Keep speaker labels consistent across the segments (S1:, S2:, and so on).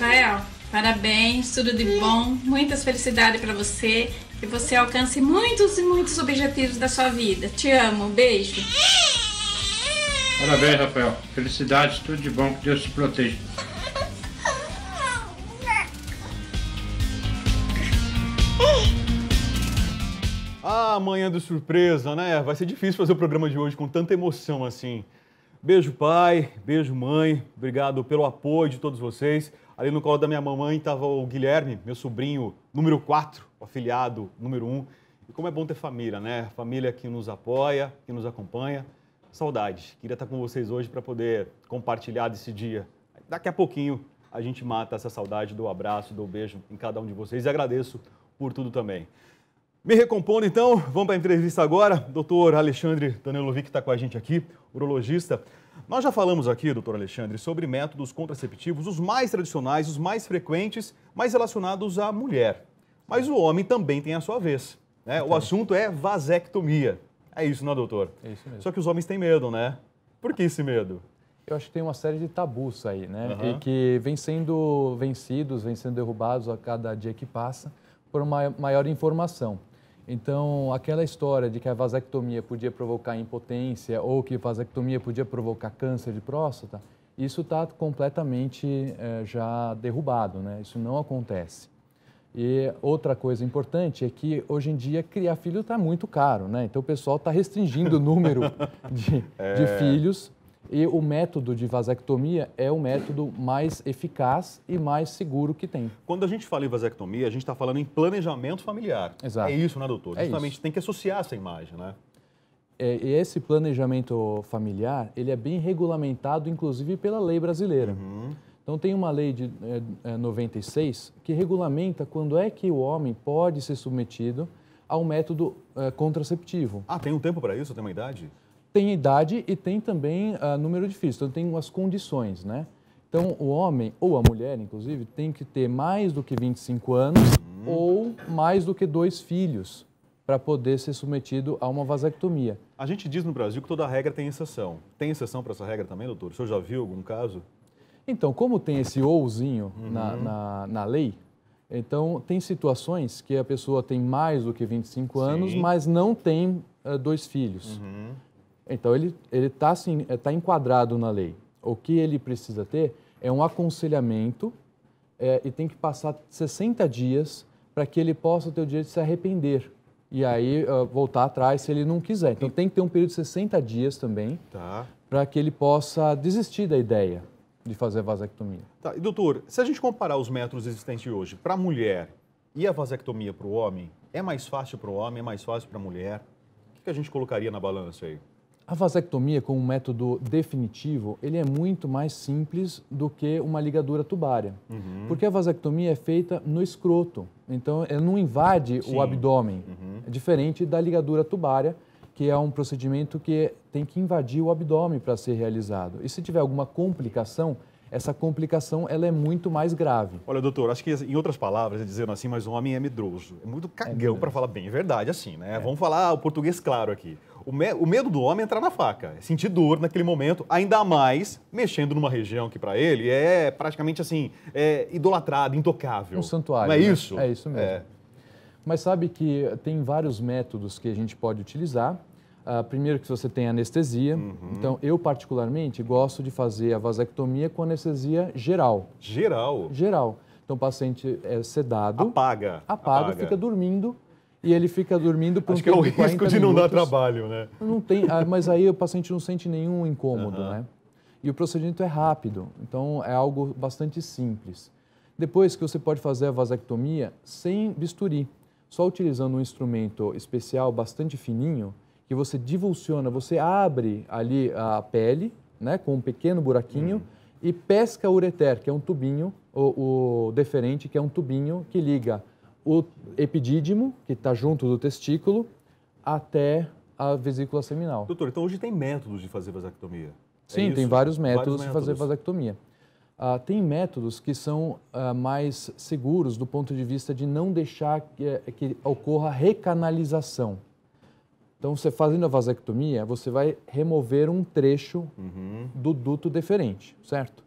S1: Rafael, parabéns, tudo de bom, muitas felicidades para você, que você alcance muitos e muitos objetivos da sua vida. Te amo, beijo.
S2: Parabéns, Rafael. Felicidades, tudo de bom, que Deus
S3: te proteja. Ah, manhã de surpresa, né? Vai ser difícil fazer o programa de hoje com tanta emoção assim. Beijo, pai. Beijo, mãe. Obrigado pelo apoio de todos vocês. Ali no colo da minha mamãe estava o Guilherme, meu sobrinho número 4, o afiliado número 1. E como é bom ter família, né? Família que nos apoia, que nos acompanha. Saudade. Queria estar com vocês hoje para poder compartilhar desse dia. Daqui a pouquinho a gente mata essa saudade, do abraço, do beijo em cada um de vocês e agradeço por tudo também. Me recompondo então, vamos para a entrevista agora. Doutor Alexandre Tanelovic está com a gente aqui, urologista. Nós já falamos aqui, doutor Alexandre, sobre métodos contraceptivos, os mais tradicionais, os mais frequentes, mais relacionados à mulher. Mas o homem também tem a sua vez. Né? Então. O assunto é vasectomia. É isso, não né, doutor? É isso mesmo. Só que os homens têm medo, né? Por que esse medo? Eu acho que tem uma série de tabus
S2: aí, né? Uhum. E que vem sendo vencidos, vem sendo derrubados a cada dia que passa por uma maior informação. Então, aquela história de que a vasectomia podia provocar impotência ou que a vasectomia podia provocar câncer de próstata, isso está completamente é, já derrubado, né? Isso não acontece. E outra coisa importante é que hoje em dia criar filho está muito caro, né? Então o pessoal está restringindo o número de, é. de filhos e o método de vasectomia é o método mais eficaz e mais seguro que tem.
S3: Quando a gente fala em vasectomia, a gente está falando em planejamento familiar. Exato. É isso, né, doutor? É Justamente isso. tem que associar essa imagem, né?
S2: É, esse planejamento familiar, ele é bem regulamentado, inclusive, pela lei brasileira. Uhum. Então, tem uma lei de é, 96 é, que regulamenta quando é que o homem pode ser submetido a um método é, contraceptivo. Ah, tem um tempo para isso? Tem uma idade? Tem idade e tem também uh, número de filhos, então tem as condições, né? Então, o homem ou a mulher, inclusive, tem que ter mais do que 25 anos hum. ou mais do que dois filhos para poder ser submetido a uma vasectomia.
S3: A gente diz no Brasil que toda regra tem exceção. Tem exceção para essa regra também, doutor? O senhor já viu algum caso?
S2: Então, como tem esse ouzinho uhum. na, na, na, lei, então tem situações que a pessoa tem mais do que 25 Sim. anos, mas não tem uh, dois filhos. Uhum. Então, ele está assim, é, tá enquadrado na lei. O que ele precisa ter é um aconselhamento é, e tem que passar 60 dias para que ele possa ter o direito de se arrepender e aí uh, voltar atrás se ele não quiser. Então, tem que ter um período de 60 dias também tá. para que ele possa desistir da ideia de
S3: fazer a vasectomia. Tá. E, doutor, se a gente comparar os métodos existentes hoje para a mulher e a vasectomia para o homem, é mais fácil para o homem, é mais fácil para a mulher? O que, que a gente colocaria na balança aí?
S2: A vasectomia como um método definitivo, ele é muito mais simples do que uma ligadura tubária. Uhum. Porque a vasectomia é feita no escroto, então ela é, não invade Sim. o abdômen. Uhum. É diferente da ligadura tubária, que é um procedimento que tem que invadir o abdômen para ser realizado. E se tiver alguma complicação, essa complicação ela é muito mais grave.
S3: Olha, doutor, acho que em outras palavras, é dizendo assim, mas o homem é medroso. É muito cagão é para falar bem, é verdade, assim, né? É. Vamos falar o português claro aqui. O, me, o medo do homem é entrar na faca, é sentir dor naquele momento, ainda mais mexendo numa região que para ele é praticamente assim, é intocável. Um santuário. Não é né? isso? É isso mesmo. É.
S2: Mas sabe que tem vários métodos que a gente pode utilizar. Uh, primeiro que você tem anestesia. Uhum. Então, eu particularmente gosto de fazer a vasectomia com anestesia geral. Geral? Geral. Então, o paciente é sedado. Apaga. Apaga, apaga. fica dormindo e ele fica dormindo por Acho um que é o risco de, não dar trabalho, né? Não tem, ah, mas aí o paciente não sente nenhum incômodo, uhum. né? E o procedimento é rápido, então é algo bastante simples. Depois que você pode fazer a vasectomia sem bisturi, só utilizando um instrumento especial bastante fininho, que você divulsiona, você abre ali a pele, né, com um pequeno buraquinho, hum. e pesca o ureter, que é um tubinho, o, o deferente, que é um tubinho que liga o epidídimo, que está junto do testículo, até a vesícula
S3: seminal. Doutor, então hoje tem métodos de fazer vasectomia? É Sim, é tem vários métodos vários de fazer
S2: vasectomia. Ah, tem métodos que são ah, mais seguros do ponto de vista de não deixar que, eh, que ocorra recanalização. Então, você fazendo a vasectomia, você vai remover um trecho uhum. do duto deferente, certo?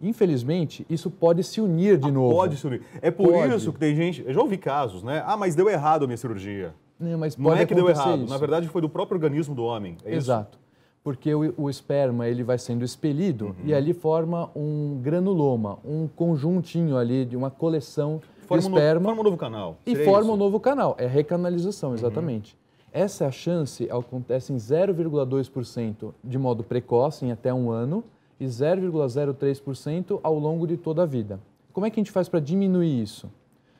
S2: Infelizmente, isso pode se unir de ah, novo. Pode se unir. É por pode. isso que
S3: tem gente. Eu já ouvi casos, né? Ah, mas deu errado a minha cirurgia. Não, né, mas Não é que deu errado. Isso. Na verdade, foi do próprio organismo do homem. É Exato.
S2: Isso? Porque o, o, esperma ele vai sendo expelido uhum. e ali forma um granuloma, um conjuntinho ali de uma coleção forma de esperma. Um no,
S3: forma um novo canal.
S2: E Seria forma isso? um novo canal. É recanalização, uhum. exatamente. Uhum. Essa chance acontece em 0,2% de modo precoce, em até um ano e 0,03% ao longo de toda a vida. Como é que a gente faz para diminuir isso?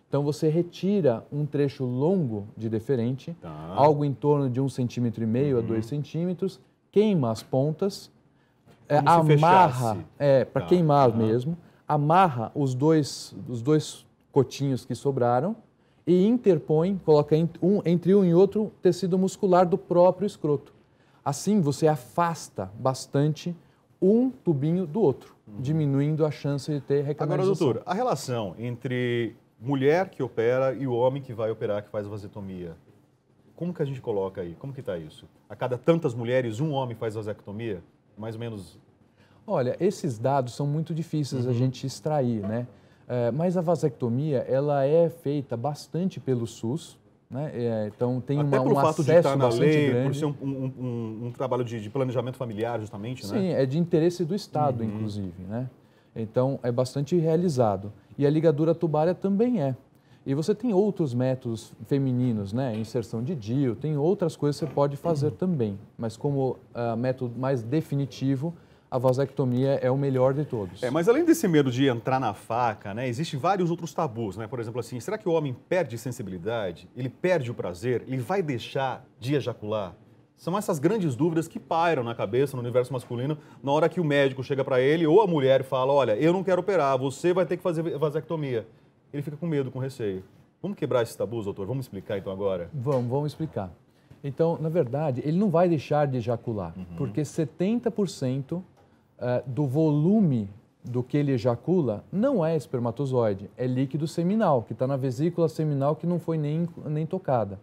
S2: Então você retira um trecho longo de deferente, tá. algo em torno de um centímetro e meio uhum. a dois centímetros, queima as pontas,
S1: é, amarra, é para tá. queimar
S2: uhum. mesmo, amarra os dois os dois cotinhos que sobraram e interpõe, coloca um, entre um e outro tecido muscular do próprio escroto. Assim você afasta bastante um tubinho do outro, hum. diminuindo a chance de ter recanalização. Agora, doutor,
S3: a relação entre mulher que opera e o homem que vai operar, que faz vasectomia, como que a gente coloca aí? Como que está isso? A cada tantas mulheres, um homem faz vasectomia? Mais ou menos...
S2: Olha, esses dados são muito difíceis uhum. a gente extrair, né? É, mas a vasectomia, ela é feita bastante pelo SUS, né? É, então tem Até uma, pelo um fato de estar tá na lei, grande. por ser
S3: um, um, um, um trabalho de, de, planejamento familiar, justamente, né? Sim, né?
S2: é de interesse do Estado, uhum. inclusive, né? Então é bastante realizado. E a ligadura tubária também é. E você tem outros métodos femininos, né? Inserção de DIU, tem outras coisas que você pode fazer uhum. também. Mas como uh, método mais definitivo, a vasectomia é o melhor de todos. É,
S3: mas além desse medo de entrar na faca, né, existem vários outros tabus, né? Por exemplo, assim, será que o homem perde sensibilidade? Ele perde o prazer? Ele vai deixar de ejacular? São essas grandes dúvidas que pairam na cabeça no universo masculino na hora que o médico chega para ele ou a mulher e fala: "Olha, eu não quero operar, você vai ter que fazer vasectomia". Ele fica com medo, com receio. Vamos quebrar esses tabus, doutor? Vamos explicar então agora?
S2: Vamos, vamos explicar. Então, na verdade, ele não vai deixar de ejacular, uhum. porque 70% eh, do volume do que ele ejacula não é espermatozoide, é líquido seminal, que está na vesícula seminal que não foi nem, nem tocada.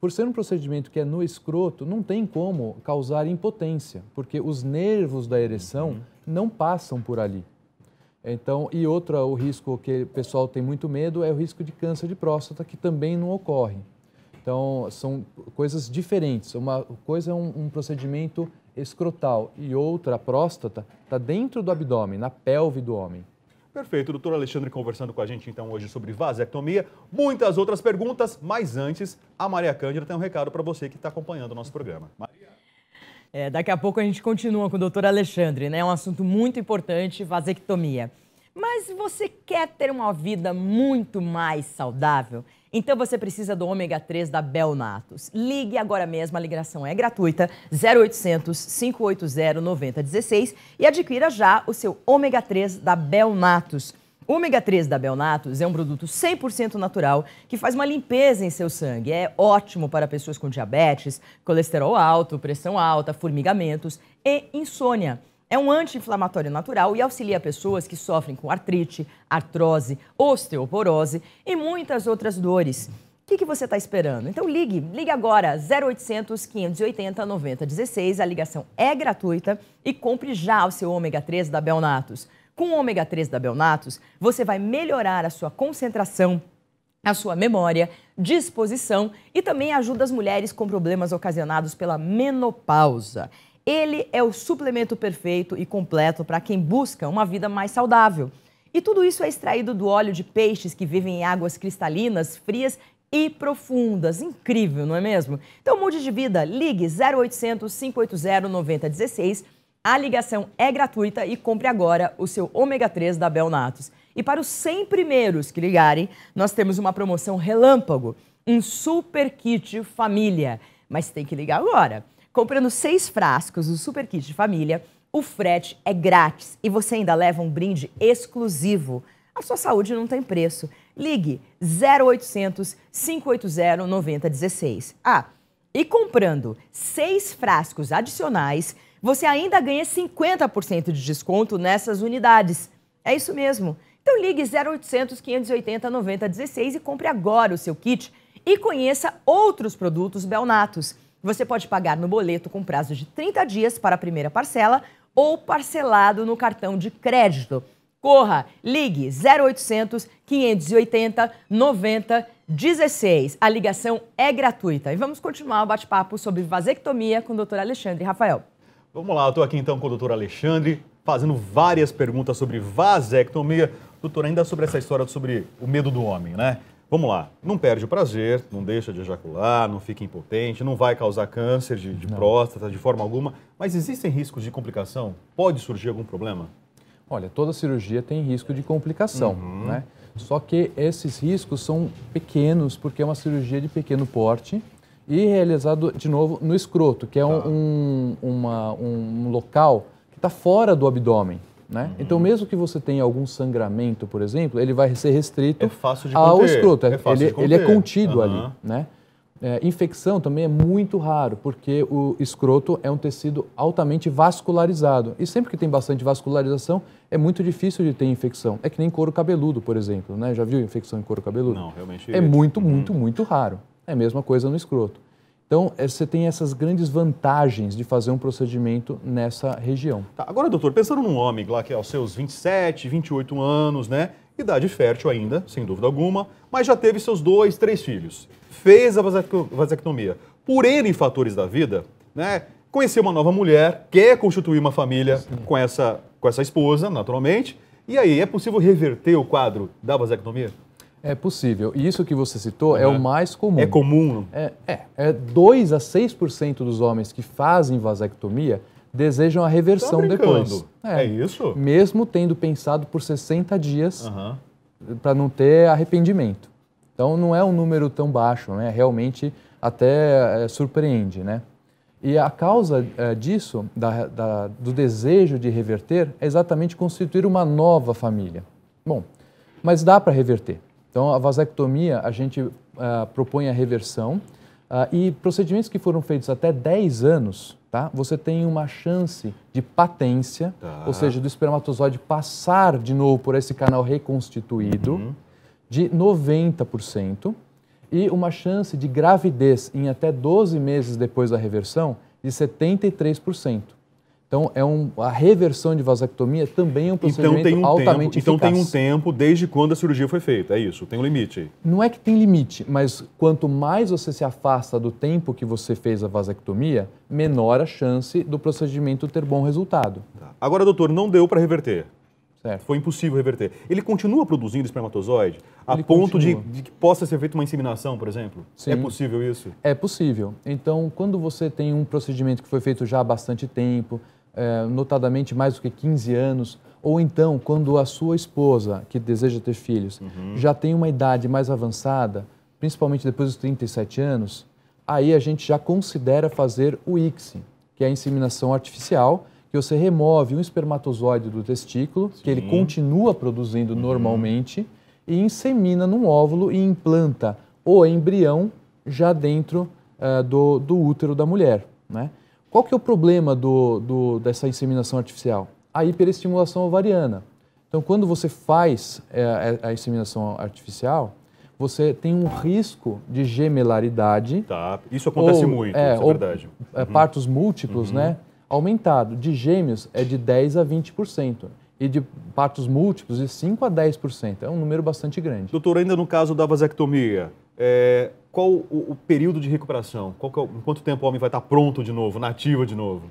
S2: Por ser um procedimento que é no escroto, não tem como causar impotência, porque os nervos da ereção uhum. não passam por ali. Então, e outra, o risco que o pessoal tem muito medo é o risco de câncer de próstata, que também não ocorre. Então, são coisas diferentes. Uma coisa é um, um procedimento escrotal e outra, a próstata, está dentro do abdômen, na pelve
S3: do homem. Perfeito, doutor Alexandre conversando com a gente então hoje sobre vasectomia, muitas outras perguntas, mas antes a Maria Cândida tem um recado para você que está acompanhando o nosso programa. Maria.
S1: É, daqui a pouco a gente continua com o doutor Alexandre, né? É um assunto muito importante, vasectomia. Mas você quer ter uma vida muito mais saudável? Então você precisa do ômega 3 da Belnatos. Ligue agora mesmo, a ligação é gratuita, 0800 580 9016 e adquira já o seu ômega 3 da Belnatos. O ômega 3 da Belnatos é um produto 100% natural que faz uma limpeza em seu sangue. É ótimo para pessoas com diabetes, colesterol alto, pressão alta, formigamentos e insônia. É um anti-inflamatório natural e auxilia pessoas que sofrem com artrite, artrose, osteoporose e muitas outras dores. O que, que você está esperando? Então ligue, ligue agora 0800 580 9016, a ligação é gratuita e compre já o seu ômega 3 da Belnatos. Com o ômega 3 da Belnatos, você vai melhorar a sua concentração, a sua memória, disposição e também ajuda as mulheres com problemas ocasionados pela menopausa. Ele é o suplemento perfeito e completo para quem busca uma vida mais saudável. E tudo isso é extraído do óleo de peixes que vivem em águas cristalinas, frias e profundas. Incrível, não é mesmo? Então mude de vida, ligue 0800 580 9016. A ligação é gratuita e compre agora o seu ômega 3 da Belnatos. E para os 100 primeiros que ligarem, nós temos uma promoção relâmpago, um super kit família. Mas tem que ligar agora. Comprando seis frascos do Super Kit de Família, o frete é grátis e você ainda leva um brinde exclusivo. A sua saúde não tem preço. Ligue 0800 580 9016. Ah, e comprando seis frascos adicionais, você ainda ganha 50% de desconto nessas unidades. É isso mesmo. Então ligue 0800 580 9016 e compre agora o seu kit e conheça outros produtos Belnatos. Você pode pagar no boleto com prazo de 30 dias para a primeira parcela ou parcelado no cartão de crédito. Corra, ligue 0800 580 90 16. A ligação é gratuita. E vamos continuar o bate-papo sobre vasectomia com o doutor Alexandre Rafael.
S3: Vamos lá, eu estou aqui então com o doutor Alexandre, fazendo várias perguntas sobre vasectomia. Doutor, ainda sobre essa história sobre o medo do homem, né? Vamos lá, não perde o prazer, não deixa de ejacular, não fica impotente, não vai causar câncer de, de próstata de forma alguma, mas existem riscos de complicação? Pode surgir algum problema? Olha, toda
S2: cirurgia tem risco de complicação, uhum. né? Só que esses riscos são pequenos, porque é uma cirurgia de pequeno porte e realizado, de novo, no escroto, que é tá. um, uma, um local que está fora do abdômen. Né? Uhum. Então, mesmo que você tenha algum sangramento, por exemplo, ele vai ser restrito é ao escroto. É, é ele, ele, é contido uhum. ali. Né? É, infecção também é muito raro, porque o escroto é um tecido altamente vascularizado. E sempre que tem bastante vascularização, é muito difícil de ter infecção. É que nem couro cabeludo, por exemplo. Né? Já viu infecção em couro cabeludo? Não, realmente. É, é muito, muito, muito raro. É a mesma coisa no escroto. Então, é, você tem essas grandes vantagens de fazer um procedimento nessa região.
S3: Tá, agora, doutor, pensando num homem lá que é aos seus 27, 28 anos, né? Idade fértil ainda, sem dúvida alguma, mas já teve seus dois, três filhos. Fez a vasectomia. Por N fatores da vida, né? Conheceu uma nova mulher, quer constituir uma família com essa, com essa esposa, naturalmente. E aí, é possível reverter o quadro da vasectomia? É possível. E isso que você citou
S2: uhum. é o mais comum. É comum? É, é, é 2 a 6% dos homens que fazem vasectomia desejam a reversão tá depois.
S3: É. é. isso?
S2: Mesmo tendo pensado por 60 dias
S3: uhum.
S2: para não ter arrependimento. Então não é um número tão baixo, né? realmente até é, surpreende. Né? E a causa é, disso, da, da, do desejo de reverter, é exatamente constituir uma nova família. Bom, mas dá para reverter. Então, a vasectomia, a gente uh, propõe a reversão uh, e procedimentos que foram feitos até 10 anos, tá? você tem uma chance de patência,
S3: tá. ou seja,
S2: do espermatozoide passar de novo por esse canal reconstituído, uhum. de 90%, e uma chance de gravidez em até 12 meses depois da reversão de 73%. Então, é um, a reversão de vasectomia também é um então, procedimento então, um altamente tempo, então eficaz. tem um
S3: então, tempo desde quando a cirurgia foi feita, é isso? Tem um limite?
S2: Não é que tem limite, mas quanto mais você se afasta do tempo que você fez a vasectomia, menor a
S3: chance do procedimento ter bom resultado. Tá. Agora, doutor, não deu para reverter. Certo. Foi impossível reverter. Ele continua produzindo espermatozoide a Ele ponto de, de, que possa ser feita uma inseminação, por exemplo? É Sim. É possível isso? É possível.
S2: Então, quando você tem um procedimento que foi feito já há bastante tempo, é, notadamente mais do que 15 anos, ou então quando a sua esposa, que deseja ter filhos, uhum. já tem uma idade mais avançada, principalmente depois dos 37 anos, aí a gente já considera fazer o ICSI, que é a inseminação artificial, que você remove um espermatozoide do testículo, Sim. que ele continua produzindo uhum. normalmente, e insemina num óvulo e implanta o embrião já dentro uh, do, do útero da mulher. Né? Qual que é o problema do, do, dessa inseminação artificial? A hiperestimulação ovariana. Então, quando você faz é, é a inseminação artificial, você tem um risco de gemelaridade. Tá. Isso acontece ou, muito, é, é verdade. É, uhum. Partos múltiplos, né? uhum. né? Aumentado. De gêmeos é de 10 a 20% e de partos múltiplos de 5 a 10%. É um número bastante grande.
S3: Doutor, ainda no caso da vasectomia, é, qual o, o período de recuperação? Qual é, em quanto tempo o homem vai estar pronto de novo, nativo de novo?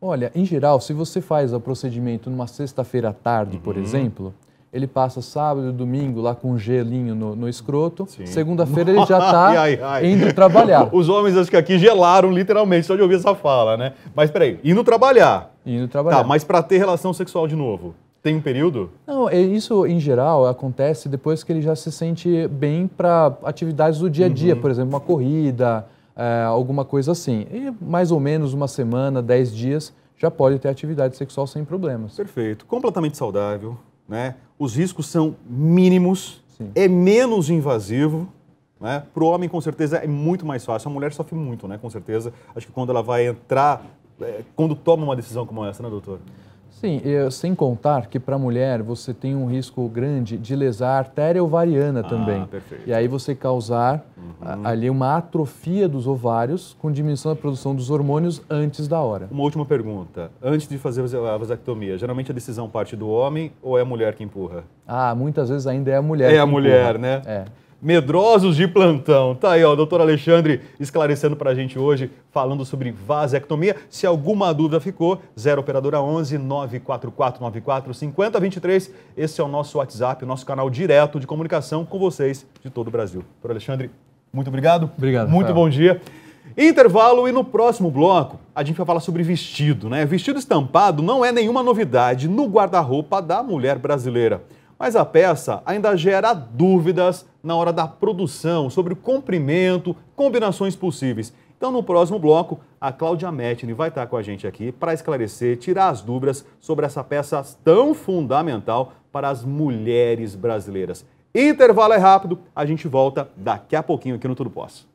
S2: Olha, em geral, se você faz o procedimento numa sexta-feira à tarde, uhum. por exemplo, ele passa sábado e domingo lá com um gelinho no, no escroto. Segunda-feira ele já está indo trabalhar.
S3: Os homens acho que aqui gelaram literalmente só de ouvir essa fala, né? Mas peraí, indo trabalhar. Indo trabalhar. Tá, mas para ter relação sexual de novo, tem um período?
S2: Não, é, isso em geral acontece depois que ele já se sente bem para atividades do dia a dia, uhum. por exemplo, uma corrida, é, alguma coisa assim. E mais ou menos uma
S3: semana, dez dias, já pode ter atividade sexual sem problemas. Perfeito. Completamente saudável, né? Os riscos são mínimos, Sim. é menos invasivo, né? Para o homem, com certeza, é muito mais fácil. A mulher sofre muito, né? Com certeza. Acho que quando ela vai entrar, é, quando toma uma decisão como essa, né, doutor?
S2: Sim, eu, eh, sem contar que para mulher você tem um risco grande de lesar a artéria ovariana ah, também. Ah, perfeito. E aí você causar uhum. ali uma atrofia dos ovários com diminuição da produção dos hormônios antes da
S3: hora. Uma última pergunta. Antes de fazer a vasectomia, geralmente a decisão parte do homem ou é a mulher que empurra? Ah, muitas vezes ainda é a mulher. É a empurra. mulher, né? É medrosos de plantão. Tá aí, ó, o doutor Alexandre esclarecendo para a gente hoje, falando sobre vasectomia. Se alguma dúvida ficou, 0 operadora 11 944 94 Esse é o nosso WhatsApp, o nosso canal direto de comunicação com vocês de todo o Brasil. Doutor Alexandre, muito obrigado. Obrigado. Muito Rafael. bom dia. Intervalo e no próximo bloco a gente vai falar sobre vestido, né? Vestido estampado não é nenhuma novidade no guarda-roupa da mulher brasileira. Mas a peça ainda gera dúvidas na hora da produção, sobre o comprimento, combinações possíveis. Então, no próximo bloco, a Cláudia Metini vai estar com a gente aqui para esclarecer, tirar as dúvidas sobre essa peça tão fundamental para as mulheres brasileiras. Intervalo é rápido, a gente volta daqui a pouquinho aqui no Tudo Posso.